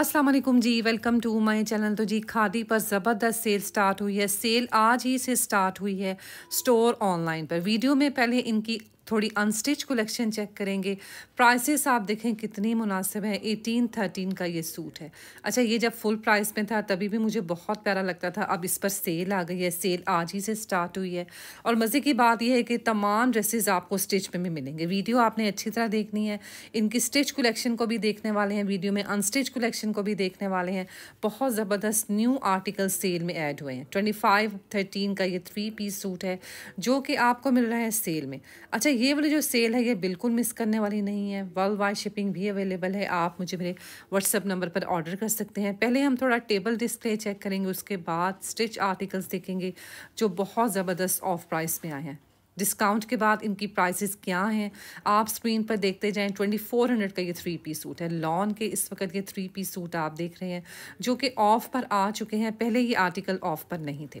अस्सलाम वालेकुम जी वेलकम टू माय चैनल तो जी खादी पर ज़बरदस्त सेल स्टार्ट हुई है सेल आज ही से स्टार्ट हुई है स्टोर ऑनलाइन पर वीडियो में पहले इनकी थोड़ी अनस्टिच कलेक्शन चेक करेंगे प्राइसेस आप देखें कितनी मुनासिब है एटीन थर्टीन का ये सूट है अच्छा ये जब फुल प्राइस में था तभी भी मुझे बहुत प्यारा लगता था अब इस पर सेल आ गई है सेल आज ही से स्टार्ट हुई है और मज़े की बात यह है कि तमाम ड्रेसेस आपको स्टिच में भी मिलेंगे वीडियो आपने अच्छी तरह देखनी है इनकी स्टिच कलेक्शन को भी देखने वाले हैं वीडियो में अनस्टिच कलेक्शन को भी देखने वाले हैं बहुत ज़बरदस्त न्यू आर्टिकल सेल में ऐड हुए हैं ट्वेंटी फाइव थर्टीन का ये थ्री पीस सूट है जो कि आपको मिल रहा है सेल में अच्छा ये वाली जो सेल है ये बिल्कुल मिस करने वाली नहीं है वर्ल्ड वाइड शिपिंग भी अवेलेबल है आप मुझे मेरे व्हाट्सअप नंबर पर ऑर्डर कर सकते हैं पहले हम थोड़ा टेबल डिस्प्ले चेक करेंगे उसके बाद स्टिच आर्टिकल्स देखेंगे जो बहुत ज़बरदस्त ऑफ प्राइस में आए हैं डिस्काउंट के बाद इनकी प्राइसेस क्या हैं आप स्क्रीन पर देखते जाएं हंड्रेड का ये थ्री पी सूट है लॉन के इस वक्त ये थ्री पी सूट आप देख रहे हैं जो कि ऑफ़ पर आ चुके हैं पहले ये आर्टिकल ऑफ़ पर नहीं थे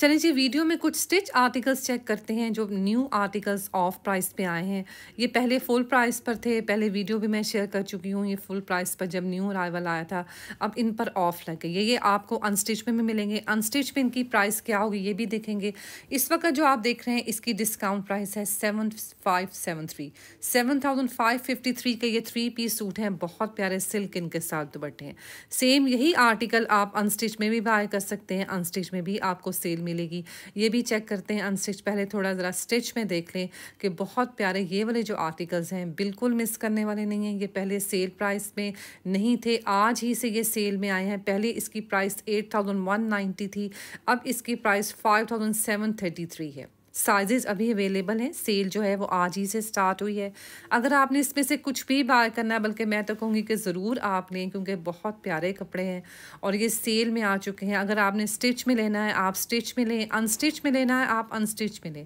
चले जी वीडियो में कुछ स्टिच आर्टिकल्स चेक करते हैं जो न्यू आर्टिकल्स ऑफ प्राइस पे आए हैं ये पहले फुल प्राइस पर थे पहले वीडियो भी मैं शेयर कर चुकी हूँ ये फुल प्राइस पर जब न्यू अराइवल आया था अब इन पर ऑफ लग गई है ये आपको अनस्टिच में भी मिलेंगे अनस्टिच में इनकी प्राइस क्या होगी ये भी देखेंगे इस वक्त जो आप देख रहे हैं इसकी डिस्काउंट प्राइस है seven five seven three seven thousand five fifty three के ये थ्री पीस सूट हैं बहुत प्यारे सिल्क इनके साथ दुपट्टे हैं सेम यही आर्टिकल आप अनस्टिच में भी बाय कर सकते हैं अनस्टिच में भी आपको सेल मिलेगी ये भी चेक करते हैं अनस्टिच पहले थोड़ा ज़रा स्टिच में देख लें कि बहुत प्यारे ये वाले जो आर्टिकल्स हैं बिल्कुल मिस करने वाले नहीं हैं ये पहले सेल प्राइस में नहीं थे आज ही से ये सेल में आए हैं पहले इसकी price eight thousand one ninety थी अब इसकी price five thousand seven thirty three है साइजेस अभी अवेलेबल हैं सेल जो है वो आज ही से स्टार्ट हुई है अगर आपने इसमें से कुछ भी बाय करना है बल्कि मैं तो कहूँगी कि ज़रूर आप लें क्योंकि बहुत प्यारे कपड़े हैं और ये सेल में आ चुके हैं अगर आपने स्टिच में लेना है आप स्टिच में लें अनस्टिच में लेना है आप अनस्टिच में लें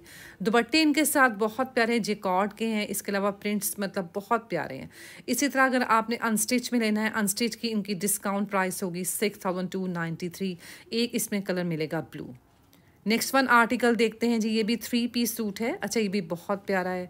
दुपट्टे इनके साथ बहुत प्यारे हैं जेकॉड के हैं इसके अलावा प्रिंट्स मतलब बहुत प्यारे हैं इसी तरह अगर आपने अनस्टिच में लेना है अनस्टिच की इनकी डिस्काउंट प्राइस होगी six thousand two ninety three एक इसमें कलर मिलेगा ब्लू नेक्स्ट वन आर्टिकल देखते हैं जी ये भी थ्री पीस सूट है अच्छा ये भी बहुत प्यारा है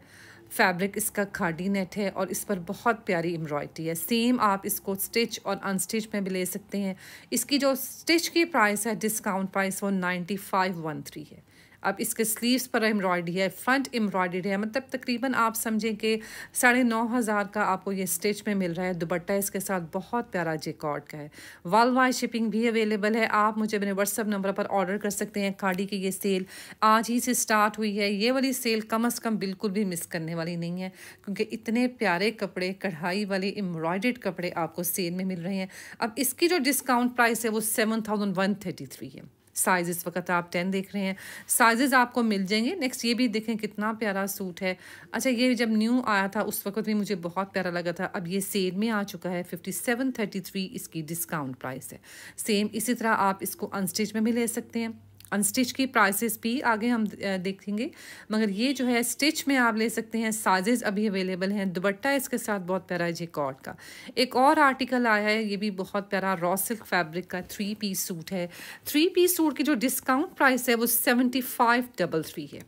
फैब्रिक इसका खाडी नेट है और इस पर बहुत प्यारी एम्ब्रॉयडरी है सेम आप इसको स्टिच और अनस्टिच में भी ले सकते हैं इसकी जो स्टिच की प्राइस है डिस्काउंट प्राइस वो नाइन्टी फाइव वन थ्री है अब इसके स्लीव्स पर एम्ब्रॉयडरी है फ्रंट एम्ब्रॉयडरी है मतलब तकरीबन आप समझें कि साढ़े नौ हज़ार का आपको ये स्टिच में मिल रहा है दुपट्टा इसके साथ बहुत प्यारा जेकॉड का है वाल वाई शिपिंग भी अवेलेबल है आप मुझे मेरे व्हाट्सअप नंबर पर ऑर्डर कर सकते हैं खाड़ी की ये सेल आज ही से स्टार्ट हुई है ये वाली सेल कम अज़ कम बिल्कुल भी मिस करने वाली नहीं है क्योंकि इतने प्यारे कपड़े कढ़ाई वाले एम्ब्रॉयड कपड़े आपको सेल में मिल रहे हैं अब इसकी जो डिस्काउंट प्राइस है वो seven thousand one thirty three है साइज इस वक्त आप टेन देख रहे हैं साइजेस आपको मिल जाएंगे नेक्स्ट ये भी देखें कितना प्यारा सूट है अच्छा ये जब न्यू आया था उस वक्त भी मुझे बहुत प्यारा लगा था अब ये सेल में आ चुका है फिफ्टी सेवन थर्टी थ्री इसकी डिस्काउंट प्राइस है सेम इसी तरह आप इसको अनस्टिच में भी ले सकते हैं अनस्टिच की प्राइसेस भी आगे हम देखेंगे मगर ये जो है स्टिच में आप ले सकते हैं साजेज अभी अवेलेबल हैं दुबट्टा इसके साथ बहुत प्यारा है जी कॉट का एक और आर्टिकल आया है ये भी बहुत प्यारा रॉ सिल्क फैब्रिक का थ्री पीस सूट है थ्री पीस सूट की जो डिस्काउंट प्राइस है वो सेवेंटी फाइव डबल थ्री है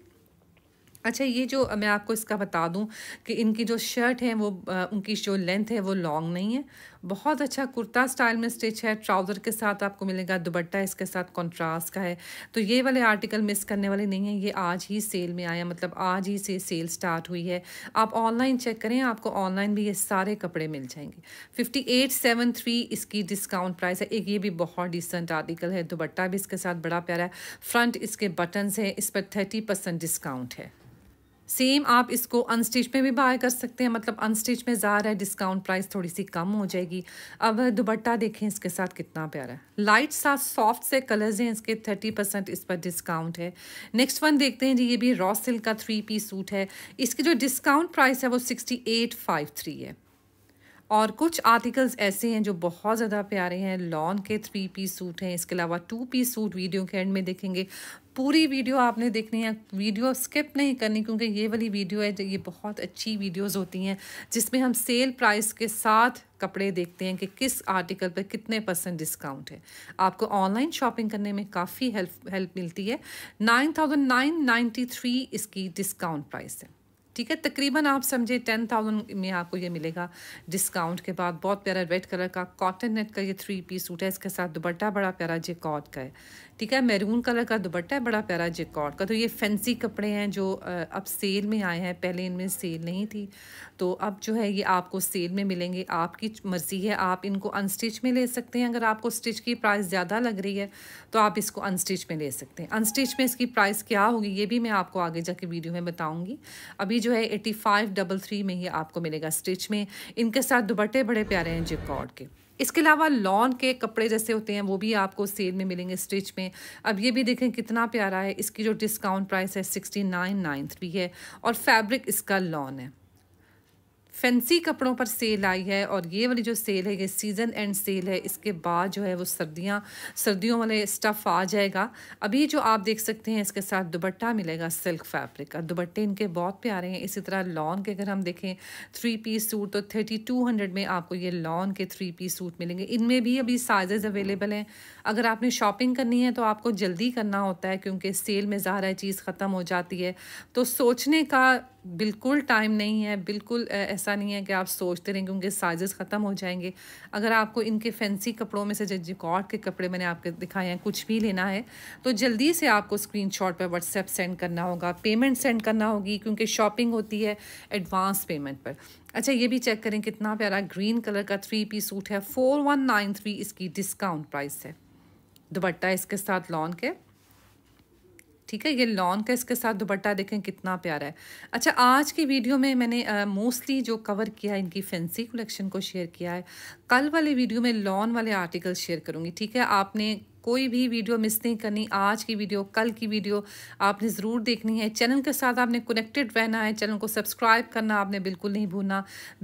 अच्छा ये जो मैं आपको इसका बता दूं कि इनकी जो शर्ट है वो आ, उनकी जो लेंथ है वो लॉन्ग नहीं है बहुत अच्छा कुर्ता स्टाइल में स्टिच है ट्राउज़र के साथ आपको मिलेगा दुबट्टा इसके साथ कंट्रास्ट का है तो ये वाले आर्टिकल मिस करने वाले नहीं है ये आज ही सेल में आया मतलब आज ही से सेल स्टार्ट हुई है आप ऑनलाइन चेक करें आपको ऑनलाइन भी ये सारे कपड़े मिल जाएंगे फिफ्टी एट सेवन थ्री इसकी डिस्काउंट प्राइस है एक ये भी बहुत डिसेंट आर्टिकल है दुबट्टा भी इसके साथ बड़ा प्यारा है फ्रंट इसके बटन्स हैं इस पर थर्टी परसेंट डिस्काउंट है सेम आप इसको अनस्टिच में भी बाय कर सकते हैं मतलब अनस्टिच में जा रहा है डिस्काउंट प्राइस थोड़ी सी कम हो जाएगी अब दुबट्टा देखें इसके साथ कितना प्यारा है लाइट सा सॉफ्ट से कलर्स हैं इसके थर्टी परसेंट इस पर डिस्काउंट है नेक्स्ट वन देखते हैं जी ये भी रॉ सिल्क का थ्री पीस सूट है इसकी जो डिस्काउंट प्राइस है वो सिक्सटी एट फाइव थ्री है और कुछ आर्टिकल्स ऐसे हैं जो बहुत ज़्यादा प्यारे हैं लॉन के थ्री पीस सूट हैं इसके अलावा टू पीस सूट वीडियो के एंड में देखेंगे पूरी वीडियो आपने देखनी है वीडियो स्किप नहीं करनी क्योंकि ये वाली वीडियो है ये बहुत अच्छी वीडियोस होती हैं जिसमें हम सेल प्राइस के साथ कपड़े देखते हैं कि किस आर्टिकल पर कितने परसेंट डिस्काउंट है आपको ऑनलाइन शॉपिंग करने में काफ़ी हेल्प हेल्प मिलती है nine thousand nine ninety three इसकी डिस्काउंट प्राइस है ठीक है तकरीबन आप समझे टेन थाउजेंड में आपको ये मिलेगा डिस्काउंट के बाद बहुत प्यारा रेड कलर का कॉटन नेट का ये थ्री पीस सूट है इसके साथ दुबट्टा बड़ा प्यारा जे कॉट का है ठीक है मैरून कलर का दुबट्टा है बड़ा प्यारा जे कॉट का तो ये फैंसी कपड़े हैं जो अब सेल में आए हैं पहले इनमें सेल नहीं थी तो अब जो है ये आपको सेल में मिलेंगे आपकी मर्ज़ी है आप इनको अनस्टिच में ले सकते हैं अगर आपको स्टिच की प्राइस ज़्यादा लग रही है तो आप इसको अनस्टिच में ले सकते हैं अनस्टिच में इसकी प्राइस क्या होगी ये भी मैं आपको आगे जाके वीडियो में बताऊँगी अभी जो है एटी फाइव डबल थ्री में ही आपको मिलेगा स्टिच में इनके साथ दुपट्टे बड़े प्यारे हैं जिकॉर्ड के इसके अलावा लॉन के कपड़े जैसे होते हैं वो भी आपको सेल में मिलेंगे स्टिच में अब ये भी देखें कितना प्यारा है इसकी जो डिस्काउंट प्राइस है सिक्सटी नाइन नाइन थ्री है और फैब्रिक इसका लॉन है फैंसी कपड़ों पर सेल आई है और ये वाली जो सेल है ये सीज़न एंड सेल है इसके बाद जो है वो सर्दियाँ सर्दियों वाले स्टफ़ आ जाएगा अभी जो आप देख सकते हैं इसके साथ दुबट्टा मिलेगा सिल्क फैब्रिक का दुपट्टे इनके बहुत प्यारे हैं इसी तरह लॉन के अगर हम देखें थ्री पीस सूट तो थर्टी टू हंड्रेड में आपको ये लॉन के थ्री पीस सूट मिलेंगे इनमें भी अभी साइजेज़ अवेलेबल हैं अगर आपने शॉपिंग करनी है तो आपको जल्दी करना होता है क्योंकि सेल में ज़्यादा चीज़ ख़त्म हो जाती है तो सोचने का बिल्कुल टाइम नहीं है बिल्कुल ऐसा नहीं है कि आप सोचते रहेंगे उनके साइजेस ख़त्म हो जाएंगे अगर आपको इनके फैंसी कपड़ों में से जिकॉर्ड के कपड़े मैंने आपके दिखाए हैं कुछ भी लेना है तो जल्दी से आपको स्क्रीन शॉट पर व्हाट्सएप सेंड करना होगा पेमेंट सेंड करना होगी क्योंकि शॉपिंग होती है एडवांस पेमेंट पर अच्छा ये भी चेक करें कितना प्यारा ग्रीन कलर का थ्री पी सूट है फोर वन नाइन थ्री इसकी डिस्काउंट प्राइस है दुपट्टा इसके साथ लॉन्ग के ठीक है ये लॉन का इसके साथ दुपट्टा देखें कितना प्यारा है अच्छा आज की वीडियो में मैंने मोस्टली uh, जो कवर किया है इनकी फैंसी कलेक्शन को शेयर किया है कल वाले वीडियो में लॉन वाले आर्टिकल शेयर करूँगी ठीक है आपने कोई भी वीडियो मिस नहीं करनी आज की वीडियो कल की वीडियो आपने ज़रूर देखनी है चैनल के साथ आपने कनेक्टेड रहना है चैनल को सब्सक्राइब करना आपने बिल्कुल नहीं भूलना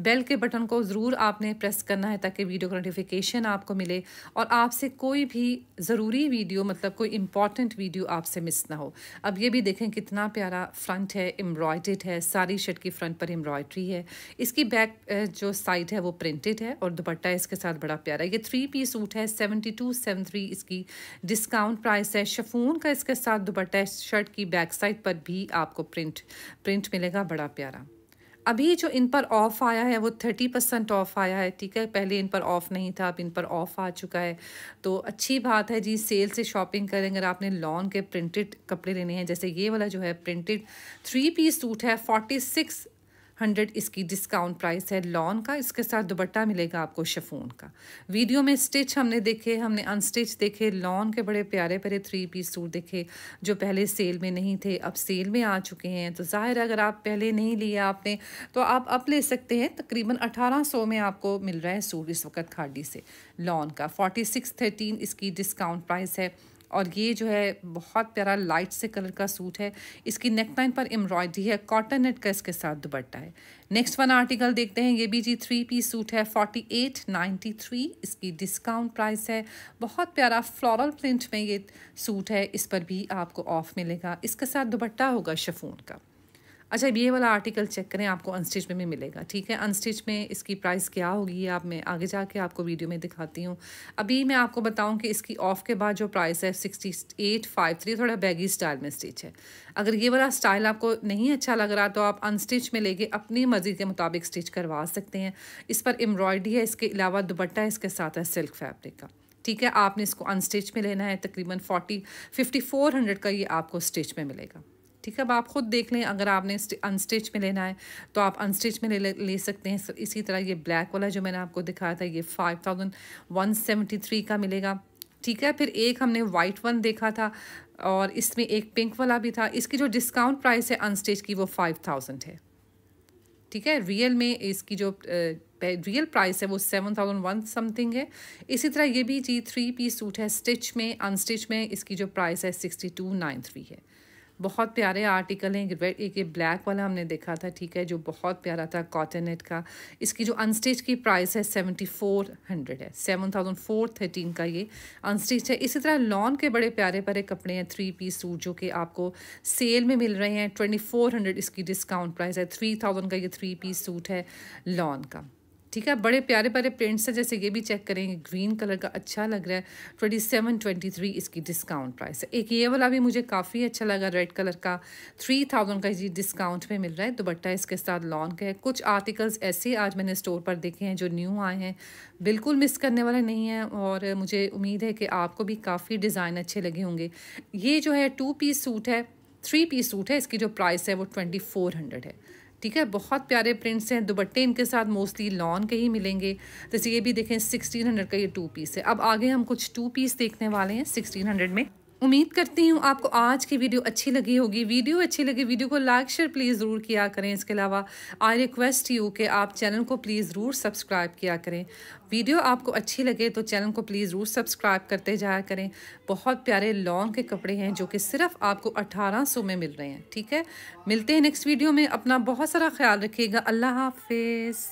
बेल के बटन को ज़रूर आपने प्रेस करना है ताकि वीडियो का नोटिफिकेशन आपको मिले और आपसे कोई भी ज़रूरी वीडियो मतलब कोई इंपॉर्टेंट वीडियो आपसे मिस ना हो अब ये भी देखें कितना प्यारा फ्रंट है एम्ब्रॉयडेड है सारी शर्ट की फ्रंट पर एम्ब्रॉयड्री है इसकी बैक जो साइड है वो प्रिंटेड है और दुपट्टा इसके साथ बड़ा प्यारा ये थ्री पीस सूट है सेवेंटी टू सेवन थ्री इसकी डिस्काउंट प्राइस है शफून का इसके साथ दुपट्टा शर्ट की बैक साइड पर भी आपको प्रिंट प्रिंट मिलेगा बड़ा प्यारा अभी जो इन पर ऑफ़ आया है वो थर्टी परसेंट ऑफ़ आया है ठीक है पहले इन पर ऑफ़ नहीं था अब इन पर ऑफ़ आ चुका है तो अच्छी बात है जी सेल से शॉपिंग करें अगर आपने लॉन के प्रिंटेड कपड़े लेने हैं जैसे ये वाला जो है प्रिंटेड थ्री पीस सूट है फोर्टी सिक्स हंड्रेड इसकी डिस्काउंट प्राइस है लॉन का इसके साथ दुबट्टा मिलेगा आपको शेफोन का वीडियो में स्टिच हमने देखे हमने अनस्टिच देखे लॉन के बड़े प्यारे प्यारे थ्री पीस सूट देखे जो पहले सेल में नहीं थे अब सेल में आ चुके हैं तो ज़ाहिर है अगर आप पहले नहीं लिए आपने तो आप अब ले सकते हैं तकरीबन अठारह सौ में आपको मिल रहा है सूट इस वक्त खाडी से लॉन का फोर्टी सिक्स थर्टीन इसकी डिस्काउंट प्राइस है और ये जो है बहुत प्यारा लाइट से कलर का सूट है इसकी नेक लाइन पर एम्ब्रॉयडरी है कॉटन नेट का इसके साथ दुपट्टा है नेक्स्ट वन आर्टिकल देखते हैं ये भी जी थ्री पीस सूट है फोर्टी एट नाइन्टी थ्री इसकी डिस्काउंट प्राइस है बहुत प्यारा फ्लोरल प्रिंट में ये सूट है इस पर भी आपको ऑफ मिलेगा इसके साथ दुपट्टा होगा शफून का अच्छा ये वाला आर्टिकल चेक करें आपको अनस्टिच में भी मिलेगा ठीक है अनस्टिच में इसकी प्राइस क्या होगी आप मैं आगे जाके आपको वीडियो में दिखाती हूँ अभी मैं आपको बताऊँ कि इसकी ऑफ के बाद जो प्राइस है सिक्सटी एट फाइव थ्री थोड़ा बैगी स्टाइल में स्टिच है अगर ये वाला स्टाइल आपको नहीं अच्छा लग रहा तो आप अनस्टिच में लेके अपनी मर्ज़ी के मुताबिक स्टिच करवा सकते हैं इस पर एम्ब्रॉयडरी है इसके अलावा दुपट्टा इसके साथ है सिल्क फैब्रिक का ठीक है आपने इसको अनस्टिच में लेना है तकरीबन फोर्टी फिफ्टी फोर हंड्रेड का ये आपको स्टिच में मिलेगा ठीक है अब आप खुद देख लें अगर आपने अनस्टिच में लेना है तो आप अनस्टिच में ले ले सकते हैं इसी तरह ये ब्लैक वाला जो मैंने आपको दिखाया था ये five thousand one seventy three का मिलेगा ठीक है फिर एक हमने वाइट वन देखा था और इसमें एक पिंक वाला भी था इसकी जो डिस्काउंट प्राइस है अनस्टिच की वो फाइव थाउजेंड है ठीक है रियल में इसकी जो रियल प्राइस है वो सेवन थाउजेंड वन समथिंग है इसी तरह ये भी जी थ्री पीस सूट है स्टिच में अनस्टिच में इसकी जो प्राइस है सिक्सटी टू नाइन थ्री है बहुत प्यारे आर्टिकल हैं रेड एक ये ब्लैक वाला हमने देखा था ठीक है जो बहुत प्यारा था कॉटन नेट का इसकी जो अनस्टिच की प्राइस है सेवेंटी फोर हंड्रेड है सेवन थाउजेंड फोर थर्टीन का ये अनस्टिच है इसी तरह लॉन के बड़े प्यारे प्यारे कपड़े हैं थ्री पीस सूट जो कि आपको सेल में मिल रहे हैं ट्वेंटी फोर हंड्रेड इसकी डिस्काउंट प्राइस है थ्री थाउजेंड का ये थ्री पीस सूट है लॉन का ठीक है बड़े प्यारे प्यारे प्रिंट्स हैं जैसे ये भी चेक करेंगे ग्रीन कलर का अच्छा लग रहा है ट्वेंटी सेवन ट्वेंटी थ्री इसकी डिस्काउंट प्राइस है एक ये वाला भी मुझे काफ़ी अच्छा लगा रेड कलर का थ्री थाउजेंड का जी डिस्काउंट में मिल रहा है दुबट्टा इसके साथ लॉन्ग का है कुछ आर्टिकल्स ऐसे आज मैंने स्टोर पर देखे हैं जो न्यू आए हैं बिल्कुल मिस करने वाले नहीं हैं और मुझे उम्मीद है कि आपको भी काफ़ी डिज़ाइन अच्छे लगे होंगे ये जो है टू पीस सूट है थ्री पीस सूट है इसकी जो प्राइस है वो ट्वेंटी फोर हंड्रेड है ठीक है बहुत प्यारे प्रिंट्स हैं दुपट्टे इनके साथ मोस्टली लॉन के ही मिलेंगे जैसे ये भी देखें सिक्सटीन हंड्रेड का ये टू पीस है अब आगे हम कुछ टू पीस देखने वाले हैं सिक्सटीन हंड्रेड में उम्मीद करती हूँ आपको आज की वीडियो अच्छी लगी होगी वीडियो अच्छी लगी वीडियो को लाइक शेयर प्लीज़ ज़रूर किया करें इसके अलावा आई रिक्वेस्ट यू कि आप चैनल को प्लीज़ ज़रूर सब्सक्राइब किया करें वीडियो आपको अच्छी लगे तो चैनल को प्लीज़ ज़रूर सब्सक्राइब करते जाया करें बहुत प्यारे लॉन्ग के कपड़े हैं जो कि सिर्फ आपको अठारह सौ में मिल रहे हैं ठीक है मिलते हैं नेक्स्ट वीडियो में अपना बहुत सारा ख्याल रखिएगा अल्लाह हाफिज़